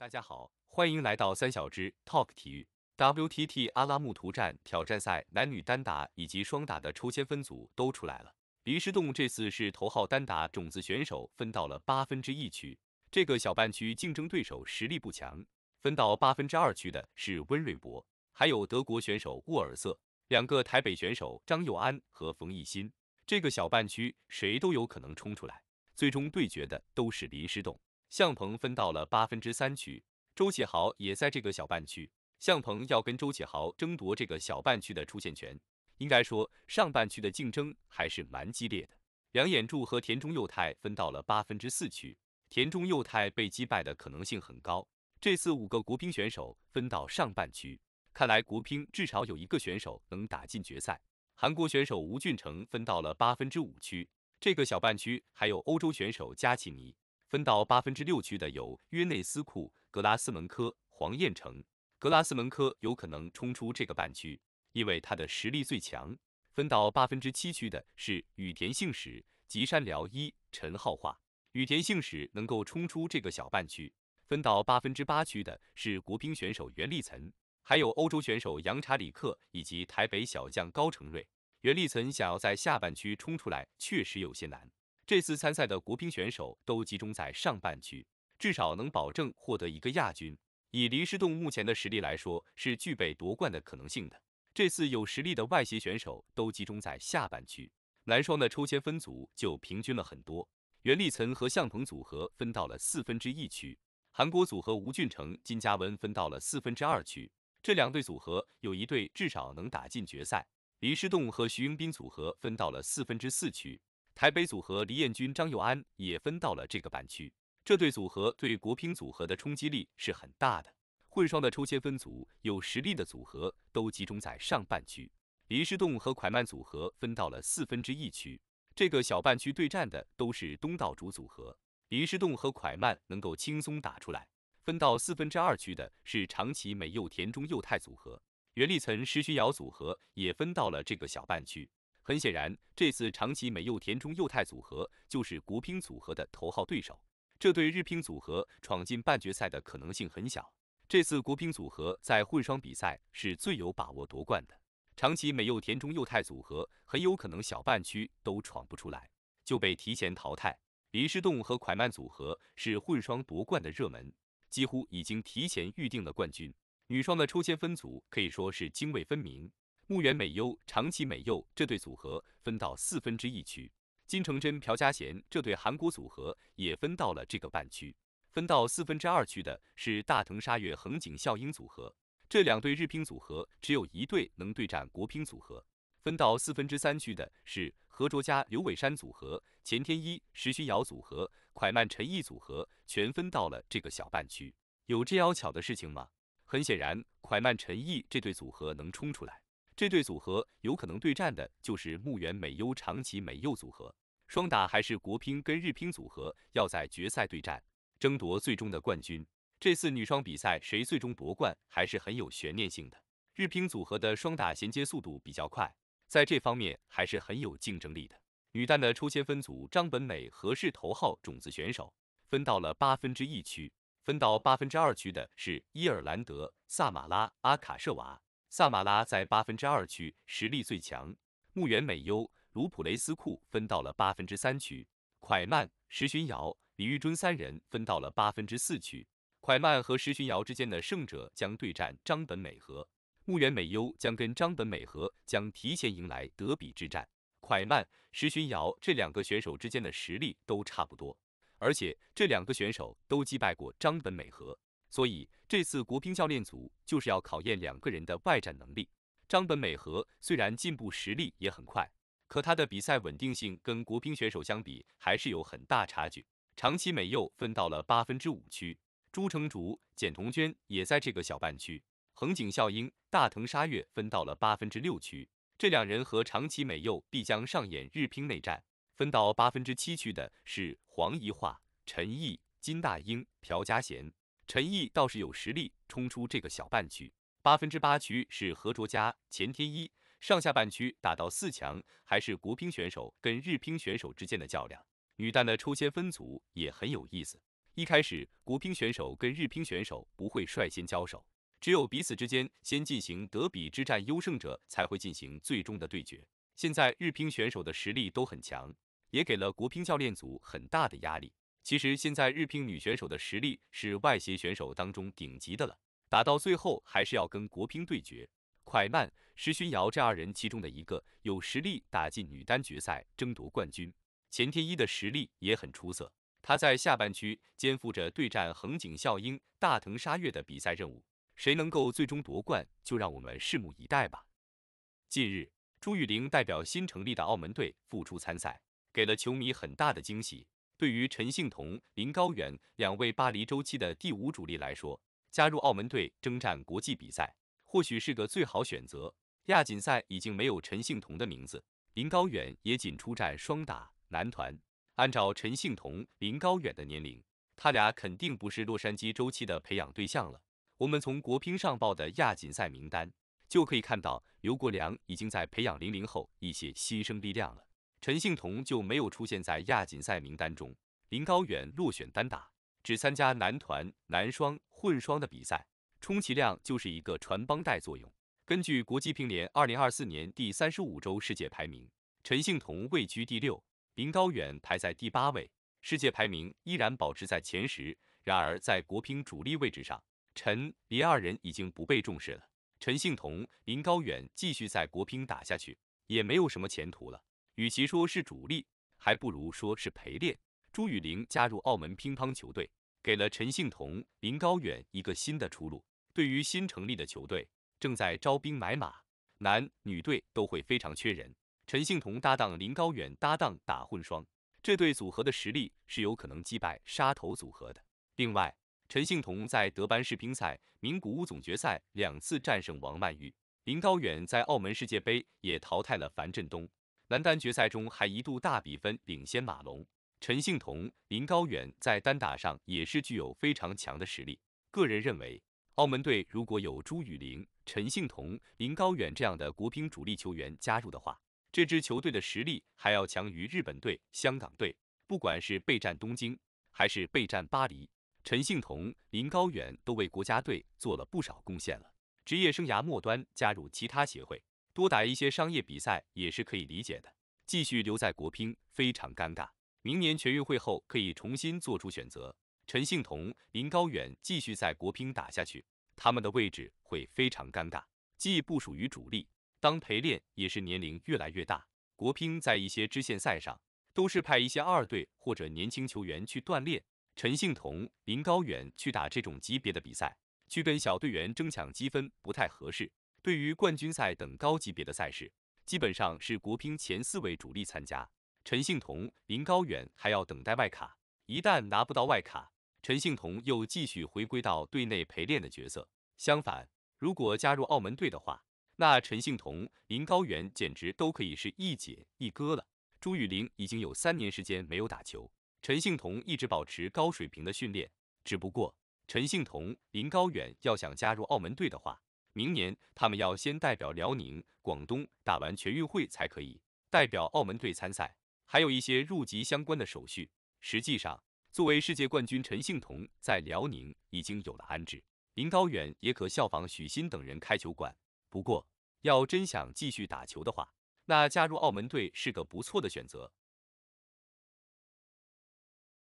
大家好，欢迎来到三小只 Talk 体育。WTT 阿拉木图站挑战赛男女单打以及双打的抽签分组都出来了。林诗栋这次是头号单打种子选手，分到了八分之一区。这个小半区竞争对手实力不强，分到八分之二区的是温瑞博，还有德国选手沃尔瑟，两个台北选手张佑安和冯奕新。这个小半区谁都有可能冲出来，最终对决的都是林诗栋。向鹏分到了八分之三区，周启豪也在这个小半区。向鹏要跟周启豪争夺这个小半区的出线权。应该说，上半区的竞争还是蛮激烈的。梁衍柱和田中佑太分到了八分之四区，田中佑太被击败的可能性很高。这次五个国乒选手分到上半区，看来国乒至少有一个选手能打进决赛。韩国选手吴俊成分到了八分之五区，这个小半区还有欧洲选手加奇尼。分到八分之六区的有约内斯库、格拉斯门科、黄彦城。格拉斯门科有可能冲出这个半区，因为他的实力最强。分到八分之七区的是羽田幸史、吉山辽一、陈浩化。羽田幸史能够冲出这个小半区。分到八分之八区的是国乒选手袁励岑，还有欧洲选手杨查理克以及台北小将高承瑞。袁励岑想要在下半区冲出来，确实有些难。这次参赛的国乒选手都集中在上半区，至少能保证获得一个亚军。以林诗栋目前的实力来说，是具备夺冠的可能性的。这次有实力的外协选手都集中在下半区，男双的抽签分组就平均了很多。袁励岑和向鹏组合分到了四分之一区，韩国组合吴俊成、金佳文分到了四分之二区，这两对组合有一对至少能打进决赛。林诗栋和徐英彬组合分到了四分之四区。台北组合李彦君、张佑安也分到了这个半区，这对组合对国乒组合的冲击力是很大的。混双的抽签分组，有实力的组合都集中在上半区。林诗栋和蒯曼组合分到了四分之一区，这个小半区对战的都是东道主组合，林诗栋和蒯曼能够轻松打出来。分到四分之二区的是长崎美佑、田中佑太组合，袁立岑、石学瑶组合也分到了这个小半区。很显然，这次长崎美柚田中佑太组合就是国乒组合的头号对手，这对日乒组合闯进半决赛的可能性很小。这次国乒组合在混双比赛是最有把握夺冠的，长崎美柚田中佑太组合很有可能小半区都闯不出来，就被提前淘汰。林诗栋和蒯曼组合是混双夺冠的热门，几乎已经提前预定了冠军。女双的抽签分组可以说是泾渭分明。木原美优、长崎美柚这对组合分到四分之一区，金城真、朴嘉贤这对韩国组合也分到了这个半区。分到四分之二区的是大藤沙月、横井孝英组合，这两对日乒组合只有一队能对战国乒组合。分到四分之三区的是何卓佳、刘伟山组合、钱天一、石洵瑶组合、蒯曼、陈毅组合，全分到了这个小半区。有这妖巧的事情吗？很显然，蒯曼、陈毅这对组合能冲出来。这对组合有可能对战的，就是木原美优长崎美柚组合，双打还是国乒跟日乒组合要在决赛对战，争夺最终的冠军。这次女双比赛谁最终夺冠还是很有悬念性的。日乒组合的双打衔接速度比较快，在这方面还是很有竞争力的。女单的抽签分组，张本美和是头号种子选手，分到了八分之一区，分到八分之二区的是伊尔兰德、萨马拉、阿卡舍娃。萨马拉在八分之二区实力最强，穆原美优、卢普雷斯库分到了八分之三区，蒯曼、石洵瑶、李玉尊三人分到了八分之四区。蒯曼和石洵瑶之间的胜者将对战张本美和，穆原美优将跟张本美和将提前迎来德比之战。蒯曼、石洵瑶这两个选手之间的实力都差不多，而且这两个选手都击败过张本美和，所以。这次国乒教练组就是要考验两个人的外战能力。张本美和虽然进步实力也很快，可他的比赛稳定性跟国乒选手相比还是有很大差距。长崎美柚分到了八分之五区，朱成竹、简彤娟也在这个小半区。横井孝英、大藤沙月分到了八分之六区，这两人和长崎美柚必将上演日乒内战。分到八分之七区的是黄怡桦、陈毅、金大英、朴嘉贤。陈毅倒是有实力冲出这个小半区，八分之八区是何卓佳、钱天一，上下半区打到四强还是国乒选手跟日乒选手之间的较量。女单的抽签分组也很有意思，一开始国乒选手跟日乒选手不会率先交手，只有彼此之间先进行德比之战，优胜者才会进行最终的对决。现在日乒选手的实力都很强，也给了国乒教练组很大的压力。其实现在日乒女选手的实力是外协选手当中顶级的了，打到最后还是要跟国乒对决。蒯曼、石勋瑶这二人其中的一个有实力打进女单决赛争夺冠军。钱天一的实力也很出色，她在下半区肩负着对战横井孝英、大藤沙月的比赛任务。谁能够最终夺冠，就让我们拭目以待吧。近日，朱雨玲代表新成立的澳门队复出参赛，给了球迷很大的惊喜。对于陈幸同、林高远两位巴黎周期的第五主力来说，加入澳门队征战国际比赛，或许是个最好选择。亚锦赛已经没有陈幸同的名字，林高远也仅出战双打男团。按照陈幸同、林高远的年龄，他俩肯定不是洛杉矶周期的培养对象了。我们从国乒上报的亚锦赛名单就可以看到，刘国梁已经在培养零零后一些新生力量了。陈幸同就没有出现在亚锦赛名单中，林高远落选单打，只参加男团、男双、混双的比赛，充其量就是一个传帮带作用。根据国际乒联二零二四年第三十五周世界排名，陈幸同位居第六，林高远排在第八位，世界排名依然保持在前十。然而，在国乒主力位置上，陈、林二人已经不被重视了。陈幸同、林高远继续在国乒打下去，也没有什么前途了。与其说是主力，还不如说是陪练。朱雨玲加入澳门乒乓球队，给了陈幸同、林高远一个新的出路。对于新成立的球队，正在招兵买马，男女队都会非常缺人。陈幸同搭档林高远搭档打混双，这对组合的实力是有可能击败沙头组合的。另外，陈幸同在德班世乒赛、名古屋总决赛两次战胜王曼昱，林高远在澳门世界杯也淘汰了樊振东。男单决赛中还一度大比分领先马龙、陈幸同、林高远，在单打上也是具有非常强的实力。个人认为，澳门队如果有朱雨玲、陈幸同、林高远这样的国乒主力球员加入的话，这支球队的实力还要强于日本队、香港队。不管是备战东京还是备战巴黎，陈幸同、林高远都为国家队做了不少贡献了。职业生涯末端加入其他协会。多打一些商业比赛也是可以理解的，继续留在国乒非常尴尬。明年全运会后可以重新做出选择。陈幸同、林高远继续在国乒打下去，他们的位置会非常尴尬，既不属于主力，当陪练也是年龄越来越大。国乒在一些支线赛上都是派一些二队或者年轻球员去锻炼，陈幸同、林高远去打这种级别的比赛，去跟小队员争抢积分不太合适。对于冠军赛等高级别的赛事，基本上是国乒前四位主力参加。陈幸同、林高远还要等待外卡，一旦拿不到外卡，陈幸同又继续回归到队内陪练的角色。相反，如果加入澳门队的话，那陈幸同、林高远简直都可以是一姐一哥了。朱雨玲已经有三年时间没有打球，陈幸同一直保持高水平的训练。只不过，陈幸同、林高远要想加入澳门队的话，明年他们要先代表辽宁、广东打完全运会才可以代表澳门队参赛，还有一些入籍相关的手续。实际上，作为世界冠军，陈幸同在辽宁已经有了安置，林高远也可效仿许昕等人开球馆。不过，要真想继续打球的话，那加入澳门队是个不错的选择。